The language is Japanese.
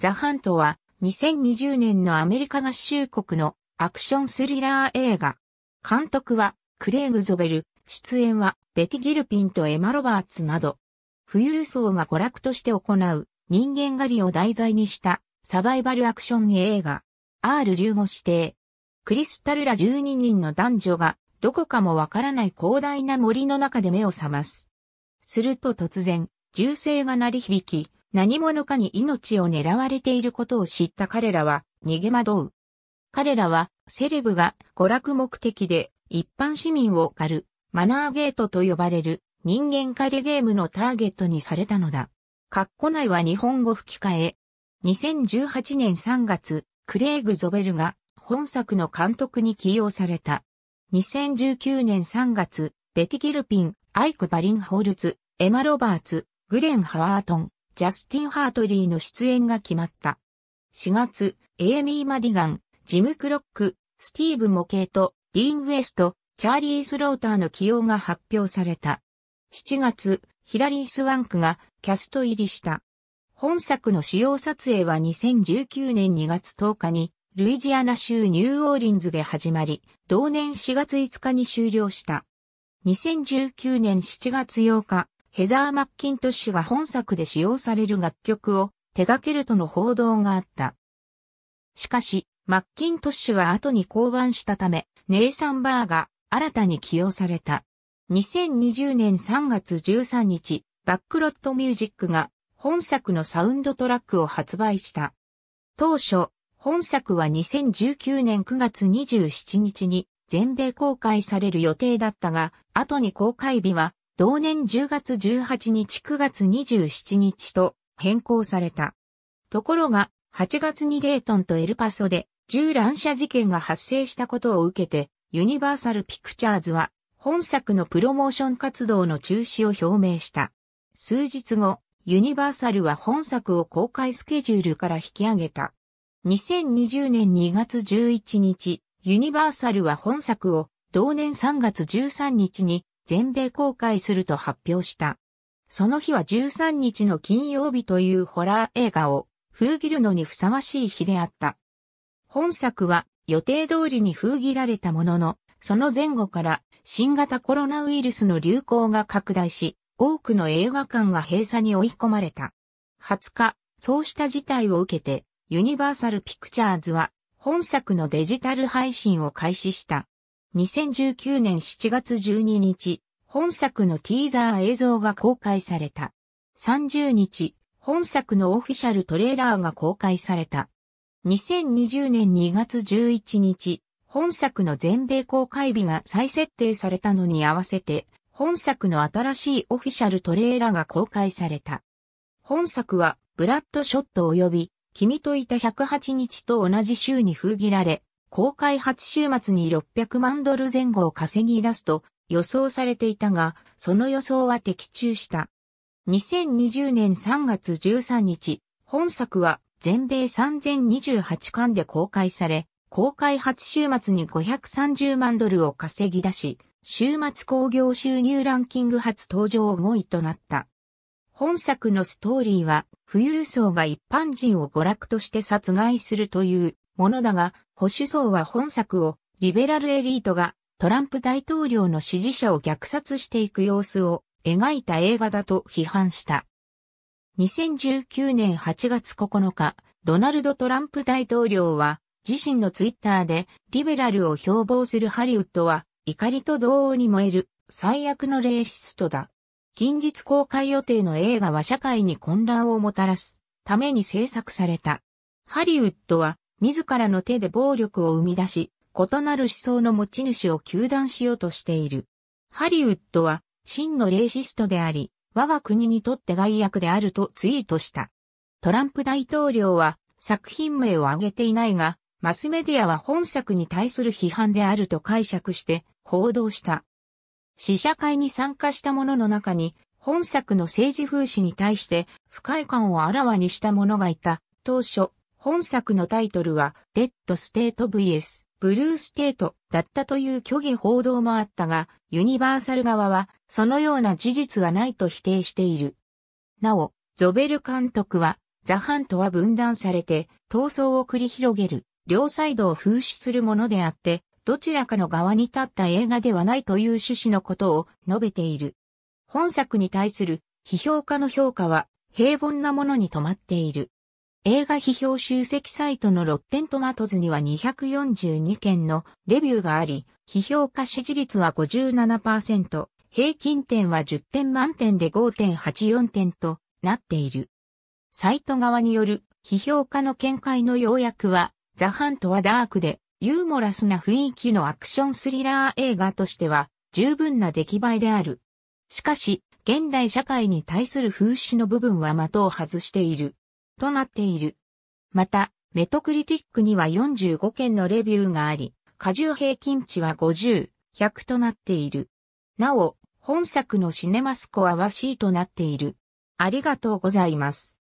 ザ・ハントは2020年のアメリカ合衆国のアクションスリラー映画。監督はクレイグ・ゾベル、出演はベティ・ギルピンとエマ・ロバーツなど、富裕層が娯楽として行う人間狩りを題材にしたサバイバルアクション映画 R15 指定。クリスタルら12人の男女がどこかもわからない広大な森の中で目を覚ます。すると突然、銃声が鳴り響き、何者かに命を狙われていることを知った彼らは逃げ惑う。彼らはセレブが娯楽目的で一般市民を狩るマナーゲートと呼ばれる人間狩りゲームのターゲットにされたのだ。カッコ内は日本語吹き替え。2018年3月、クレイグ・ゾベルが本作の監督に起用された。2019年3月、ベティ・ギルピン、アイク・バリンホールズ、エマ・ロバーツ、グレン・ハワートン、ジャスティン・ハートリーの出演が決まった。4月、エイミー・マディガン、ジム・クロック、スティーブ・モケート、ディーン・ウエスト、チャーリー・スローターの起用が発表された。7月、ヒラリー・スワンクがキャスト入りした。本作の主要撮影は2019年2月10日に、ルイジアナ州ニューオーリンズで始まり、同年4月5日に終了した。2019年7月8日、ヘザー・マッキントッシュが本作で使用される楽曲を手掛けるとの報道があった。しかし、マッキントッシュは後に降板したため、ネイサン・バーが新たに起用された。2020年3月13日、バックロットミュージックが本作のサウンドトラックを発売した。当初、本作は2019年9月27日に全米公開される予定だったが、後に公開日は同年10月18日9月27日と変更された。ところが、8月にレートンとエルパソで銃乱射事件が発生したことを受けて、ユニバーサル・ピクチャーズは本作のプロモーション活動の中止を表明した。数日後、ユニバーサルは本作を公開スケジュールから引き上げた。2020年2月11日、ユニバーサルは本作を同年3月13日に全米公開すると発表した。その日は13日の金曜日というホラー映画を封切るのにふさわしい日であった。本作は予定通りに封切られたものの、その前後から新型コロナウイルスの流行が拡大し、多くの映画館が閉鎖に追い込まれた。20日、そうした事態を受けて、ユニバーサル・ピクチャーズは本作のデジタル配信を開始した。2019年7月12日、本作のティーザー映像が公開された。30日、本作のオフィシャルトレーラーが公開された。2020年2月11日、本作の全米公開日が再設定されたのに合わせて、本作の新しいオフィシャルトレーラーが公開された。本作は、ブラッドショット及び、君といた108日と同じ週に封切られ、公開初週末に600万ドル前後を稼ぎ出すと予想されていたが、その予想は的中した。2020年3月13日、本作は全米3028巻で公開され、公開初週末に530万ドルを稼ぎ出し、週末興行収入ランキング初登場5位となった。本作のストーリーは、富裕層が一般人を娯楽として殺害するというものだが、保守層は本作をリベラルエリートがトランプ大統領の支持者を虐殺していく様子を描いた映画だと批判した。2019年8月9日、ドナルド・トランプ大統領は自身のツイッターでリベラルを標榜するハリウッドは怒りと憎悪に燃える最悪のレーシストだ。近日公開予定の映画は社会に混乱をもたらすために制作された。ハリウッドは自らの手で暴力を生み出し、異なる思想の持ち主を糾弾しようとしている。ハリウッドは真のレイシストであり、我が国にとって害悪であるとツイートした。トランプ大統領は作品名を挙げていないが、マスメディアは本作に対する批判であると解釈して報道した。試写会に参加した者の中に、本作の政治風刺に対して不快感をあらわにした者がいた。当初、本作のタイトルは、レッドステート vs ブルーステートだったという虚偽報道もあったが、ユニバーサル側は、そのような事実はないと否定している。なお、ゾベル監督は、ザ・ハンとは分断されて、闘争を繰り広げる、両サイドを風刺するものであって、どちらかの側に立った映画ではないという趣旨のことを述べている。本作に対する批評家の評価は平凡なものに止まっている。映画批評集積サイトのロッテントマトズには242件のレビューがあり、批評家支持率は57%、平均点は10点満点で5.84点となっている。サイト側による批評家の見解の要約は、ザ・ハントはダークでユーモラスな雰囲気のアクションスリラー映画としては十分な出来栄えである。しかし、現代社会に対する風刺の部分は的を外している。となっている。また、メトクリティックには45件のレビューがあり、過重平均値は50、100となっている。なお、本作のシネマスコアは C となっている。ありがとうございます。